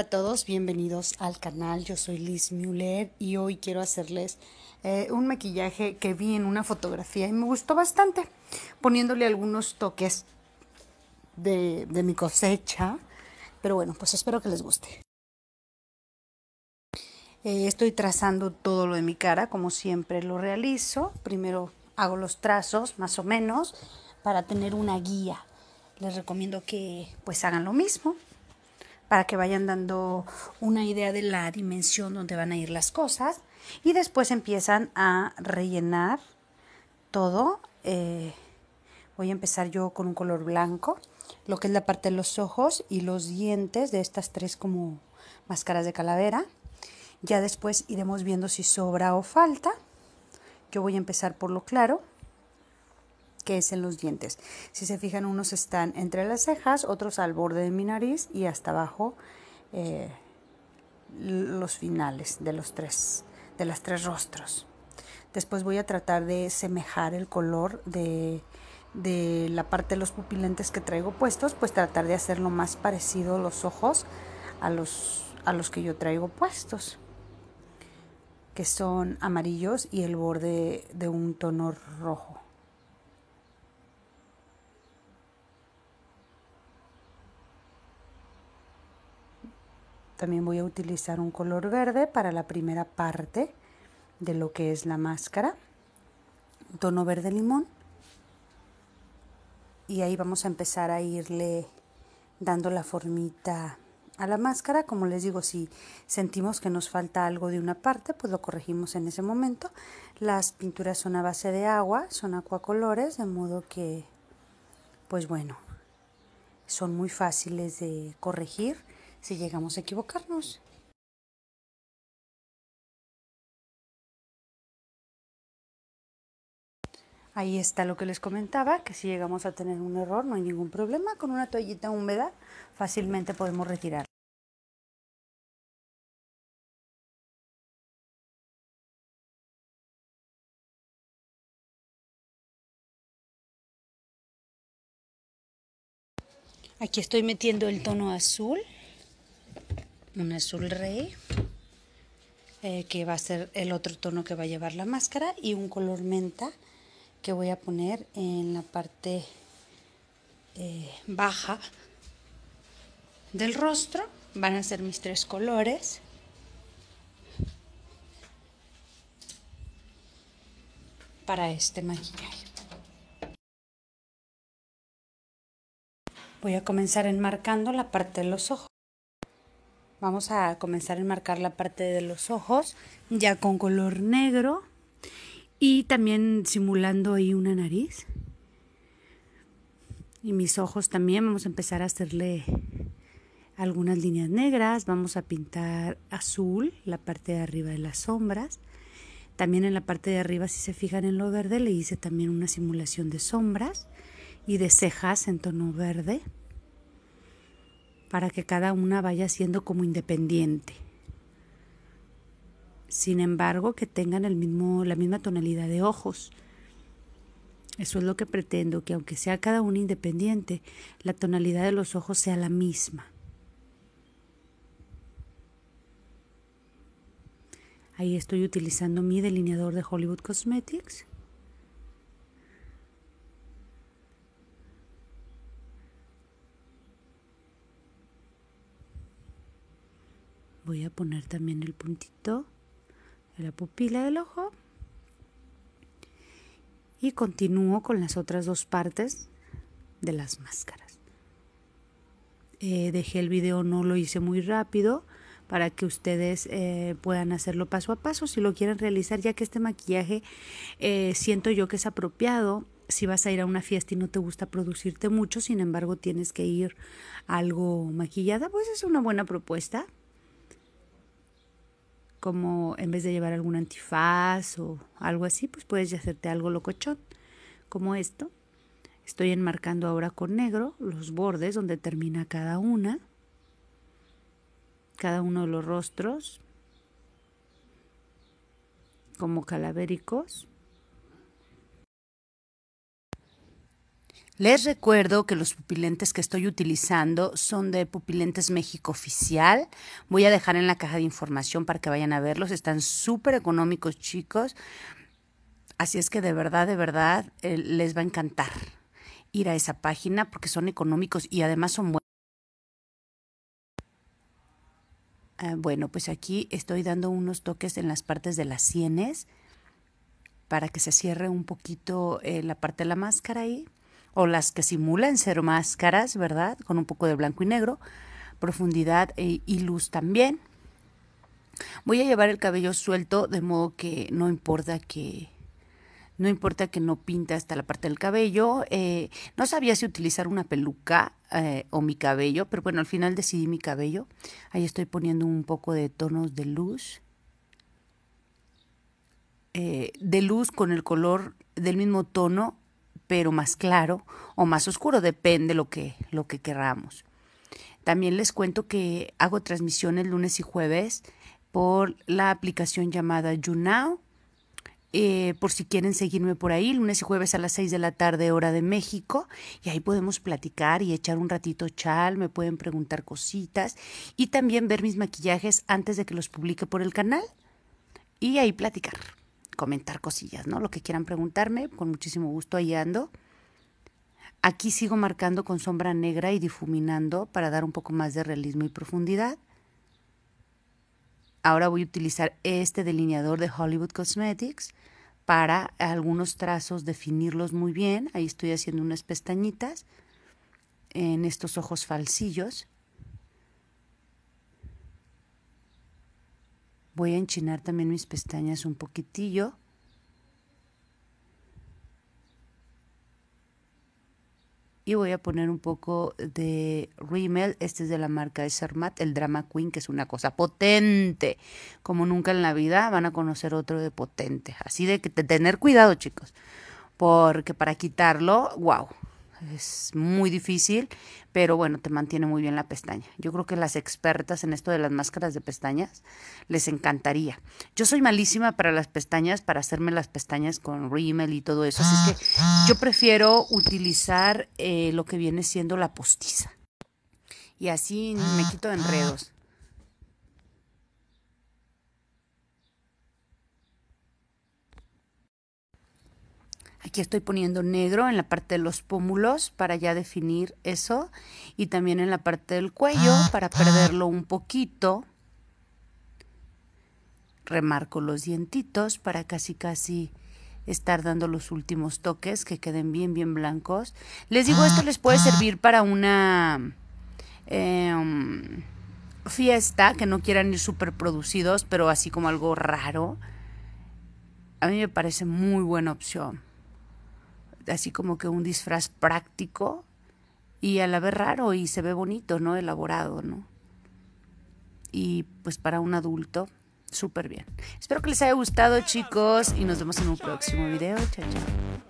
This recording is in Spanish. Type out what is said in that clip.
a todos, bienvenidos al canal. Yo soy Liz Mueller y hoy quiero hacerles eh, un maquillaje que vi en una fotografía y me gustó bastante, poniéndole algunos toques de, mi cosecha. Pero bueno, pues espero que les guste. Eh, estoy trazando todo lo de mi cara, como siempre lo realizo. Primero hago los trazos, más o menos, para tener una guía. Les recomiendo que pues hagan lo mismo para que vayan dando una idea de la dimensión donde van a ir las cosas y después empiezan a rellenar todo. Eh, voy a empezar yo con un color blanco, lo que es la parte de los ojos y los dientes de estas tres como máscaras de calavera. Ya después iremos viendo si sobra o falta. Yo voy a empezar por lo claro que es en los dientes. Si se fijan, unos están entre las cejas, otros al borde de mi nariz y hasta abajo eh, los finales de los tres, de las tres rostros. Después voy a tratar de semejar el color de, la parte de los pupilentes que traigo puestos, pues tratar de hacerlo más parecido los ojos a los, a los que yo traigo puestos, que son amarillos y el borde de un tono rojo. También voy a utilizar un color verde para la primera parte de lo que es la máscara. tono verde limón. Y ahí vamos a empezar a irle dando la formita a la máscara. Como les digo, si sentimos que nos falta algo de una parte, pues lo corregimos en ese momento. Las pinturas son a base de agua, son acuacolores, de modo que, pues bueno, son muy fáciles de corregir si llegamos a equivocarnos. Ahí está lo que les comentaba, que si llegamos a tener un error no hay ningún problema, con una toallita húmeda fácilmente podemos retirar. Aquí estoy metiendo el tono azul un azul rey, eh, que va a ser el otro tono que va a llevar la máscara, y un color menta que voy a poner en la parte eh, baja del rostro. Van a ser mis tres colores. para este maquillaje. Voy a comenzar enmarcando la parte de los ojos. Vamos a comenzar a enmarcar la parte de los ojos ya con color negro y también simulando ahí una nariz. Y mis ojos también vamos a empezar a hacerle algunas líneas negras, vamos a pintar azul la parte de arriba de las sombras. También en la parte de arriba, si se fijan en lo verde, le hice también una simulación de sombras y de cejas en tono verde para que cada una vaya siendo como independiente. Sin embargo, que tengan el mismo, la misma tonalidad de ojos. Eso es lo que pretendo, que aunque sea cada una independiente, la tonalidad de los ojos sea la misma. Ahí estoy utilizando mi delineador de Hollywood Cosmetics. voy a poner también el puntito de la pupila del ojo y continúo con las otras dos partes de las máscaras. Eh, dejé el video, no lo hice muy rápido para que ustedes eh, puedan hacerlo paso a paso si lo quieren realizar, ya que este maquillaje eh, siento yo que es apropiado si vas a ir a una fiesta y no te gusta producirte mucho, sin embargo tienes que ir algo maquillada, pues es una buena propuesta como en vez de llevar algún antifaz o algo así, pues puedes hacerte algo locochón, como esto. Estoy enmarcando ahora con negro los bordes donde termina cada una, cada uno de los rostros, como calabéricos. Les recuerdo que los pupilentes que estoy utilizando son de Pupilentes México Oficial. Voy a dejar en la caja de información para que vayan a verlos. Están súper económicos, chicos. Así es que de verdad, de verdad, eh, les va a encantar ir a esa página porque son económicos y además son buenos. Ah, bueno, pues aquí estoy dando unos toques en las partes de las sienes para que se cierre un poquito eh, la parte de la máscara ahí o las que simulan ser máscaras, ¿verdad? Con un poco de blanco y negro, profundidad e, y luz también. Voy a llevar el cabello suelto de modo que no importa que no importa que no pinta hasta la parte del cabello. Eh, no sabía si utilizar una peluca eh, o mi cabello, pero bueno, al final decidí mi cabello. Ahí estoy poniendo un poco de tonos de luz. Eh, de luz con el color del mismo tono pero más claro o más oscuro, depende lo que, lo que queramos. También les cuento que hago transmisiones lunes y jueves por la aplicación llamada YouNow. Eh, por si quieren seguirme por ahí, lunes y jueves a las 6 de la tarde, hora de México, y ahí podemos platicar y echar un ratito chal, me pueden preguntar cositas y también ver mis maquillajes antes de que los publique por el canal y ahí platicar comentar cosillas, ¿no? Lo que quieran preguntarme, con muchísimo gusto ahí ando. Aquí sigo marcando con sombra negra y difuminando para dar un poco más de realismo y profundidad. Ahora voy a utilizar este delineador de Hollywood Cosmetics para algunos trazos definirlos muy bien. Ahí estoy haciendo unas pestañitas en estos ojos falsillos Voy a enchinar también mis pestañas un poquitillo. Y voy a poner un poco de Rimmel. Este es de la marca de Sarmat, el Drama Queen, que es una cosa potente. Como nunca en la vida van a conocer otro de potente. Así de que tener cuidado, chicos. Porque para quitarlo, wow es muy difícil, pero bueno, te mantiene muy bien la pestaña. Yo creo que las expertas en esto de las máscaras de pestañas les encantaría. Yo soy malísima para las pestañas, para hacerme las pestañas con rímel y todo eso, así que yo prefiero utilizar eh, lo que viene siendo la postiza. Y así me quito de enredos. Aquí estoy poniendo negro en la parte de los pómulos para ya definir eso y también en la parte del cuello ah, para ah. perderlo un poquito. Remarco los dientitos para casi casi estar dando los últimos toques que queden bien bien blancos. Les digo, esto ah, les puede servir para una... Em, fiesta, que no quieran ir súper producidos, pero así como algo raro, a mí me parece muy buena opción así como que un disfraz práctico y a la vez raro y se ve bonito, ¿no? Elaborado, ¿no? Y pues para un adulto, súper bien. Espero que les haya gustado chicos y nos vemos en un próximo video. Chao, chao.